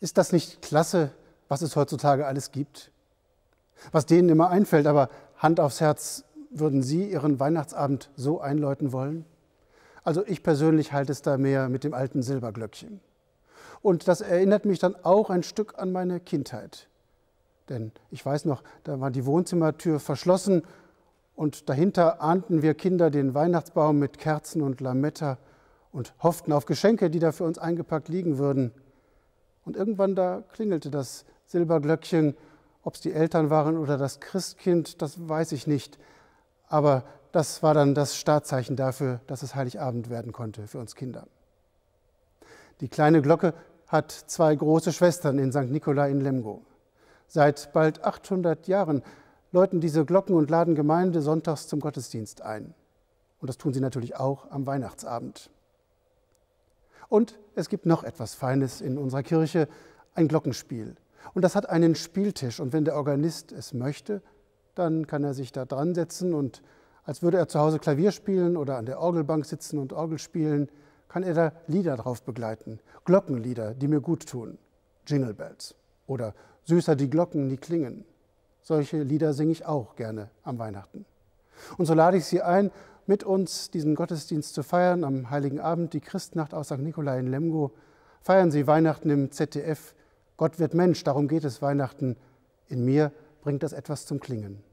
Ist das nicht klasse, was es heutzutage alles gibt? Was denen immer einfällt, aber Hand aufs Herz, würden Sie Ihren Weihnachtsabend so einläuten wollen? Also ich persönlich halte es da mehr mit dem alten Silberglöckchen. Und das erinnert mich dann auch ein Stück an meine Kindheit. Denn ich weiß noch, da war die Wohnzimmertür verschlossen und dahinter ahnten wir Kinder den Weihnachtsbaum mit Kerzen und Lametta und hofften auf Geschenke, die da für uns eingepackt liegen würden. Und irgendwann da klingelte das Silberglöckchen. Ob es die Eltern waren oder das Christkind, das weiß ich nicht. Aber das war dann das Startzeichen dafür, dass es Heiligabend werden konnte für uns Kinder. Die kleine Glocke hat zwei große Schwestern in St. Nikolai in Lemgo. Seit bald 800 Jahren läuten diese Glocken und laden Gemeinde sonntags zum Gottesdienst ein. Und das tun sie natürlich auch am Weihnachtsabend. Und es gibt noch etwas Feines in unserer Kirche, ein Glockenspiel. Und das hat einen Spieltisch. Und wenn der Organist es möchte, dann kann er sich da dran setzen und als würde er zu Hause Klavier spielen oder an der Orgelbank sitzen und Orgel spielen, kann er da Lieder drauf begleiten. Glockenlieder, die mir gut tun. Jingle Bells. Oder Süßer die Glocken, die klingen. Solche Lieder singe ich auch gerne am Weihnachten. Und so lade ich Sie ein, mit uns diesen Gottesdienst zu feiern. Am Heiligen Abend, die Christnacht aus St. Nikolai in Lemgo, feiern Sie Weihnachten im ZDF. Gott wird Mensch, darum geht es Weihnachten. In mir bringt das etwas zum Klingen.